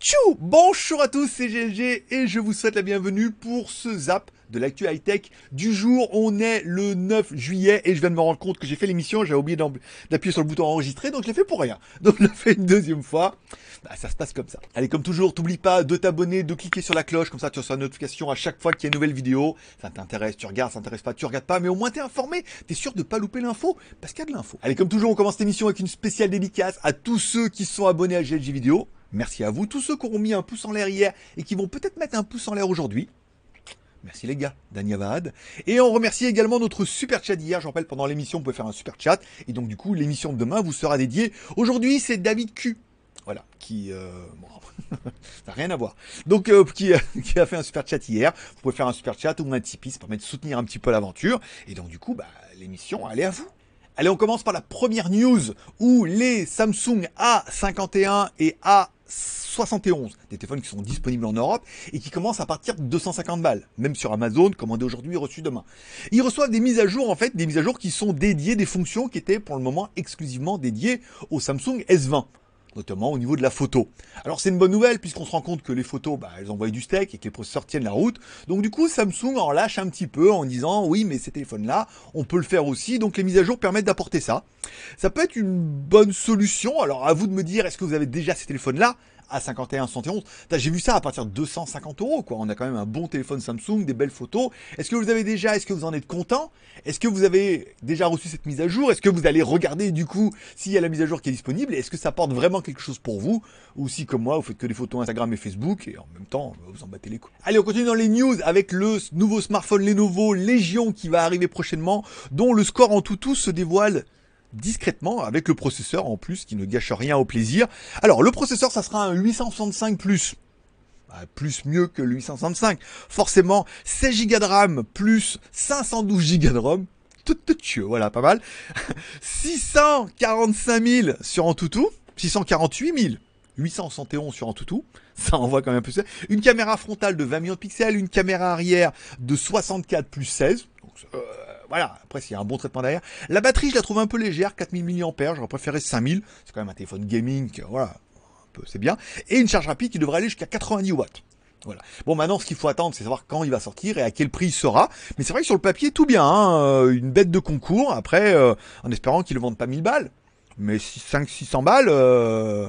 Tchou Bonjour à tous, c'est GLG et je vous souhaite la bienvenue pour ce zap de l'actu high-tech du jour. On est le 9 juillet et je viens de me rendre compte que j'ai fait l'émission, j'ai oublié d'appuyer sur le bouton enregistrer, donc je l'ai fait pour rien. Donc je l'ai fais une deuxième fois. Bah, ça se passe comme ça. Allez, comme toujours, t'oublie pas de t'abonner, de cliquer sur la cloche, comme ça tu reçois une notification à chaque fois qu'il y a une nouvelle vidéo. Ça t'intéresse, tu regardes, ça t'intéresse pas, tu regardes pas, mais au moins t'es informé, t'es sûr de pas louper l'info, parce qu'il y a de l'info. Allez, comme toujours, on commence cette émission avec une spéciale dédicace à tous ceux qui sont abonnés à GLG Vidéo. Merci à vous, tous ceux qui ont mis un pouce en l'air hier et qui vont peut-être mettre un pouce en l'air aujourd'hui. Merci les gars, Dania Et on remercie également notre super chat d'hier. Je rappelle, pendant l'émission, vous pouvez faire un super chat. Et donc, du coup, l'émission de demain vous sera dédiée. Aujourd'hui, c'est David Q. Voilà, qui... Euh, ça n'a rien à voir. Donc, euh, euh, qui, a fait un super chat hier. Vous pouvez faire un super chat ou un Tipeee, ça permet de soutenir un petit peu l'aventure. Et donc, du coup, bah, l'émission, elle est à vous. Allez, on commence par la première news où les Samsung A51 et A 71, des téléphones qui sont disponibles en Europe et qui commencent à partir de 250 balles, même sur Amazon, commandé aujourd'hui, reçu demain. Ils reçoivent des mises à jour, en fait, des mises à jour qui sont dédiées, des fonctions qui étaient pour le moment exclusivement dédiées au Samsung S20 notamment au niveau de la photo. Alors c'est une bonne nouvelle puisqu'on se rend compte que les photos, bah, elles envoient du steak et que les processeurs tiennent la route. Donc du coup, Samsung en lâche un petit peu en disant oui, mais ces téléphones-là, on peut le faire aussi. Donc les mises à jour permettent d'apporter ça. Ça peut être une bonne solution. Alors à vous de me dire, est-ce que vous avez déjà ces téléphones-là à 51, 71. J'ai vu ça à partir de 250 euros, quoi. On a quand même un bon téléphone Samsung, des belles photos. Est-ce que vous avez déjà, est-ce que vous en êtes content Est-ce que vous avez déjà reçu cette mise à jour Est-ce que vous allez regarder, du coup, s'il y a la mise à jour qui est disponible Est-ce que ça porte vraiment quelque chose pour vous Ou si, comme moi, vous faites que des photos Instagram et Facebook, et en même temps, vous en battez les couilles. Allez, on continue dans les news avec le nouveau smartphone Lenovo Legion qui va arriver prochainement, dont le score en tout tout se dévoile discrètement avec le processeur en plus qui ne gâche rien au plaisir. Alors le processeur ça sera un 865 plus bah, plus mieux que le 865. Forcément, 16 Go de RAM plus 512 Go de ROM. Tout, tout, voilà, pas mal. 645 000 sur Antutu. 648 000. 871 sur Antutu. Ça envoie quand même plus. Une caméra frontale de 20 millions de pixels. Une caméra arrière de 64 plus 16. Donc, euh, voilà, après s'il y a un bon traitement derrière. La batterie, je la trouve un peu légère, 4000 mAh, j'aurais préféré 5000, c'est quand même un téléphone gaming, voilà, c'est bien. Et une charge rapide qui devrait aller jusqu'à 90 watts. Voilà. Bon, maintenant, ce qu'il faut attendre, c'est savoir quand il va sortir et à quel prix il sera. Mais c'est vrai que sur le papier, tout bien. Hein euh, une bête de concours, après, euh, en espérant qu'ils ne vendent pas 1000 balles. Mais 5-600 balles, euh,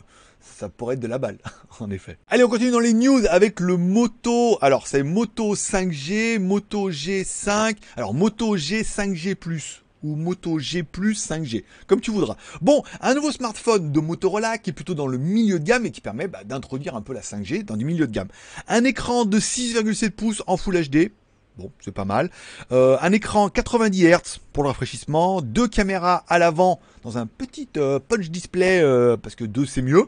ça pourrait être de la balle, en effet. Allez, on continue dans les news avec le Moto. Alors, c'est Moto 5G, Moto G5. Alors, Moto G 5G Plus ou Moto G Plus 5G, comme tu voudras. Bon, un nouveau smartphone de Motorola qui est plutôt dans le milieu de gamme et qui permet bah, d'introduire un peu la 5G dans du milieu de gamme. Un écran de 6,7 pouces en Full HD, Bon, c'est pas mal. Euh, un écran 90 Hz pour le rafraîchissement. Deux caméras à l'avant dans un petit euh, punch display, euh, parce que deux c'est mieux.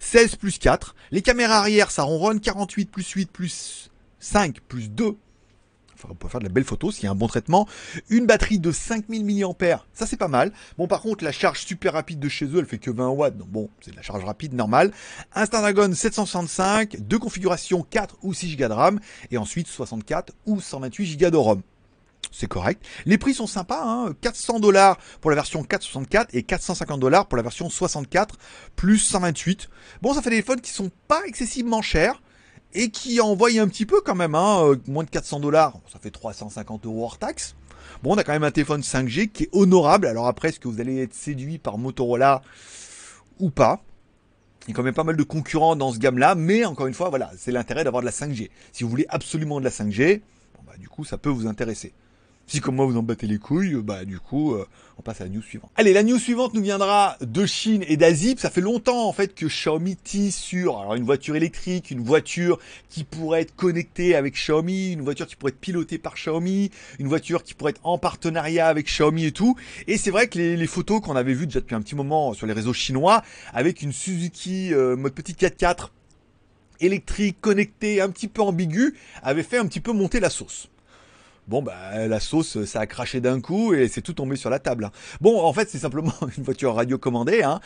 16 plus 4. Les caméras arrière, ça ronronne. 48 plus 8 plus 5 plus 2 on peut faire de la belle photo s'il y a un bon traitement. Une batterie de 5000 mAh, ça c'est pas mal. Bon, par contre, la charge super rapide de chez eux, elle fait que 20 watts. Donc bon, c'est de la charge rapide normale. Un Snapdragon 765, deux configurations 4 ou 6 Go de RAM. Et ensuite 64 ou 128 Go de ROM c'est correct. Les prix sont sympas, hein 400 dollars pour la version 464 et 450 dollars pour la version 64 plus 128. Bon, ça fait des téléphones qui sont pas excessivement chers et qui envoie un petit peu quand même, hein, euh, moins de 400 dollars, ça fait 350 euros hors taxes. Bon, on a quand même un téléphone 5G qui est honorable. Alors après, est-ce que vous allez être séduit par Motorola ou pas il y a quand même pas mal de concurrents dans ce gamme-là, mais encore une fois, voilà, c'est l'intérêt d'avoir de la 5G. Si vous voulez absolument de la 5G, bah, du coup, ça peut vous intéresser. Si comme moi vous en battez les couilles, euh, bah du coup, euh, on passe à la news suivante. Allez, la news suivante nous viendra de Chine et d'Asie. Ça fait longtemps en fait que Xiaomi tisse sur alors une voiture électrique, une voiture qui pourrait être connectée avec Xiaomi, une voiture qui pourrait être pilotée par Xiaomi, une voiture qui pourrait être en partenariat avec Xiaomi et tout. Et c'est vrai que les, photos qu'on avait vues déjà depuis un petit moment sur les réseaux chinois avec une Suzuki euh, mode petit 4x4 électrique connectée, un petit peu ambiguë, avait fait un petit peu monter la sauce. Bon, bah, la sauce, ça a craché d'un coup et c'est tout tombé sur la table. Hein. Bon, en fait, c'est simplement une voiture radio commandée, hein,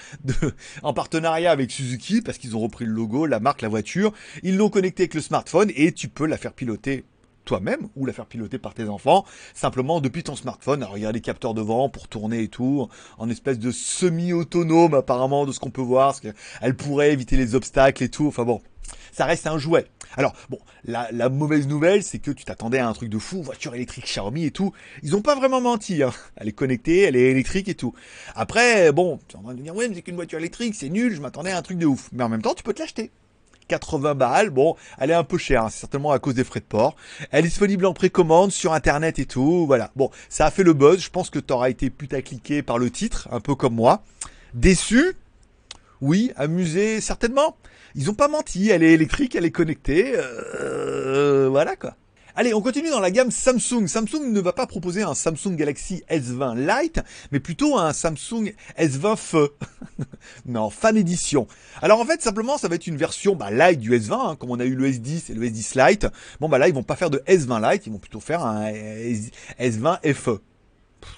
en partenariat avec Suzuki, parce qu'ils ont repris le logo, la marque, la voiture. Ils l'ont connectée avec le smartphone et tu peux la faire piloter toi-même ou la faire piloter par tes enfants, simplement depuis ton smartphone. Alors il y a des capteurs devant pour tourner et tout, en espèce de semi-autonome apparemment de ce qu'on peut voir, parce qu'elle pourrait éviter les obstacles et tout. Enfin bon, ça reste un jouet. Alors bon, la, mauvaise nouvelle, c'est que tu t'attendais à un truc de fou, voiture électrique Xiaomi et tout. Ils ont pas vraiment menti. Hein. Elle est connectée, elle est électrique et tout. Après, bon, tu es en train de dire ouais, mais c'est qu'une voiture électrique, c'est nul. Je m'attendais à un truc de ouf. Mais en même temps, tu peux te l'acheter. 80 balles. Bon, elle est un peu chère, hein, c'est certainement à cause des frais de port. Elle est disponible en précommande sur internet et tout. Voilà. Bon, ça a fait le buzz. Je pense que t'auras été putacliqué par le titre, un peu comme moi. Déçu Oui, amusé certainement. Ils ont pas menti. Elle est électrique, elle est connectée. Euh, euh, voilà quoi. Allez, on continue dans la gamme Samsung. Samsung ne va pas proposer un Samsung Galaxy S20 Lite, mais plutôt un Samsung S20 Feu. non, fan édition. Alors en fait, simplement, ça va être une version bah, Lite du S20, hein, comme on a eu le S10 et le S10 Lite. Bon, bah là, ils vont pas faire de S20 Lite, ils vont plutôt faire un S20 FE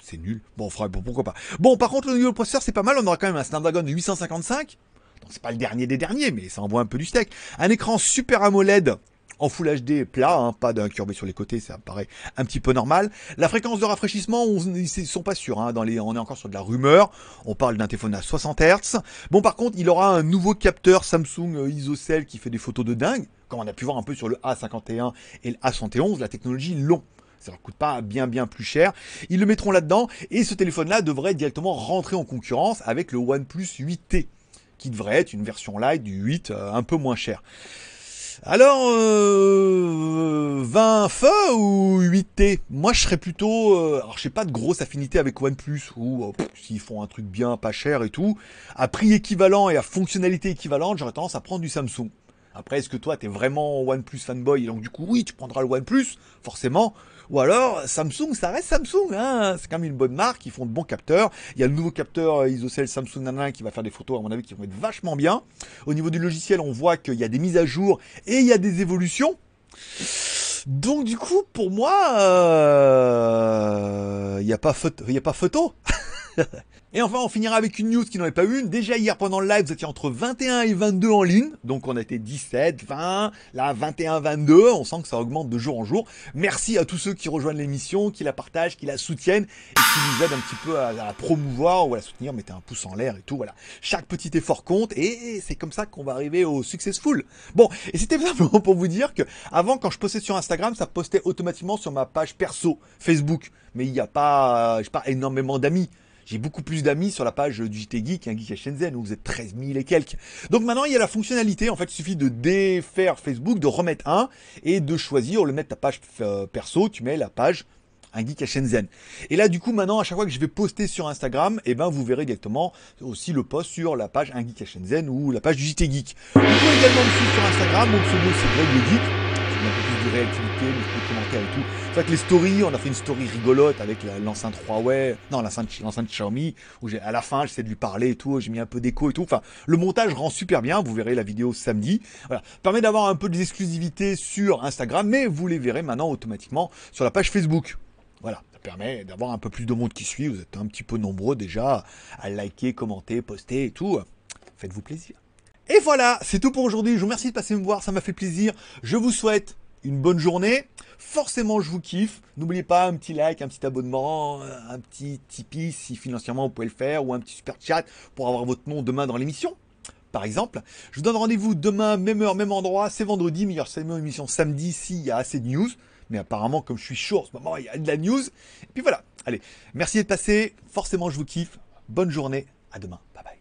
c'est nul. Bon, frère, pourquoi pas. Bon, par contre, le nouveau processeur, c'est pas mal. On aura quand même un Snapdragon 855. Donc, c'est pas le dernier des derniers, mais ça envoie un peu du steak. Un écran Super AMOLED en Full HD plat, hein, pas d'un sur les côtés, ça paraît un petit peu normal. La fréquence de rafraîchissement, on, ils sont pas sûrs, hein, dans les, on est encore sur de la rumeur, on parle d'un téléphone à 60 Hz. Bon par contre, il aura un nouveau capteur Samsung euh, ISOCELL qui fait des photos de dingue, comme on a pu voir un peu sur le A51 et le A71, la technologie long ça leur coûte pas bien bien plus cher. Ils le mettront là-dedans et ce téléphone-là devrait directement rentrer en concurrence avec le OnePlus 8T qui devrait être une version light du 8 euh, un peu moins cher. Alors, 20 euh, feux ou 8T Moi, je serais plutôt... Euh, alors, je n'ai pas de grosse affinité avec OnePlus, ou oh, s'ils font un truc bien, pas cher et tout. À prix équivalent et à fonctionnalité équivalente, j'aurais tendance à prendre du Samsung. Après, est-ce que toi, t'es vraiment OnePlus fanboy Et donc, du coup, oui, tu prendras le OnePlus, forcément. Ou alors, Samsung, ça reste Samsung. Hein c'est quand même une bonne marque. Ils font de bons capteurs. Il y a le nouveau capteur euh, ISOCELL Samsung Nana qui va faire des photos, à mon avis, qui vont être vachement bien. Au niveau du logiciel, on voit qu'il y a des mises à jour et il y a des évolutions. Donc, du coup, pour moi, euh, il n'y a pas photo. Y a pas photo. et enfin, on finira avec une news qui n'en est pas une. Déjà hier, pendant le live, vous étiez entre 21 et 22 en ligne. Donc on était 17, 20, là 21, 22. On sent que ça augmente de jour en jour. Merci à tous ceux qui rejoignent l'émission, qui la partagent, qui la soutiennent et qui nous aident un petit peu à, la promouvoir ou à la soutenir. Mettez un pouce en l'air et tout. Voilà. Chaque petit effort compte et c'est comme ça qu'on va arriver au successful. Bon, et c'était simplement pour vous dire que avant, quand je postais sur Instagram, ça postait automatiquement sur ma page perso Facebook. Mais il n'y a pas, je pas, énormément d'amis. J'ai beaucoup plus d'amis sur la page du JT Geek qu'un hein, geek à Shenzhen où vous êtes 13 000 et quelques. Donc maintenant, il y a la fonctionnalité. En fait, il suffit de défaire Facebook, de remettre un et de choisir, le mettre ta page euh, perso, tu mets la page un geek à Shenzhen. Et là, du coup, maintenant, à chaque fois que je vais poster sur Instagram, eh ben, vous verrez directement aussi le post sur la page un geek à Shenzhen ou la page du JT Geek. Vous pouvez également me suivre sur Instagram, ce pseudo c'est Greg le Geek un peu plus de réactivité, mais je commentaires et tout. C'est vrai que les stories, on a fait une story rigolote avec l'enceinte Huawei, non, l'enceinte, Xiaomi, où j'ai, à la fin, j'essaie de lui parler et tout, j'ai mis un peu d'écho et tout. Enfin, le montage rend super bien, vous verrez la vidéo samedi. Voilà. Permet d'avoir un peu des exclusivités sur Instagram, mais vous les verrez maintenant automatiquement sur la page Facebook. Voilà, ça permet d'avoir un peu plus de monde qui suit. Vous êtes un petit peu nombreux déjà à liker, commenter, poster et tout. Faites-vous plaisir. Et voilà, c'est tout pour aujourd'hui. Je vous remercie de passer me voir, ça m'a fait plaisir. Je vous souhaite une bonne journée. Forcément, je vous kiffe. N'oubliez pas un petit like, un petit abonnement, un petit Tipeee si financièrement vous pouvez le faire, ou un petit super chat pour avoir votre nom demain dans l'émission par exemple. Je vous donne rendez-vous demain, même heure, même endroit. C'est vendredi, mais il y aura émission samedi s'il y a assez de news. Mais apparemment, comme je suis chaud en ce moment, il y a de la news. Et puis voilà. Allez, merci de passer, Forcément, je vous kiffe. Bonne journée. À demain. Bye bye.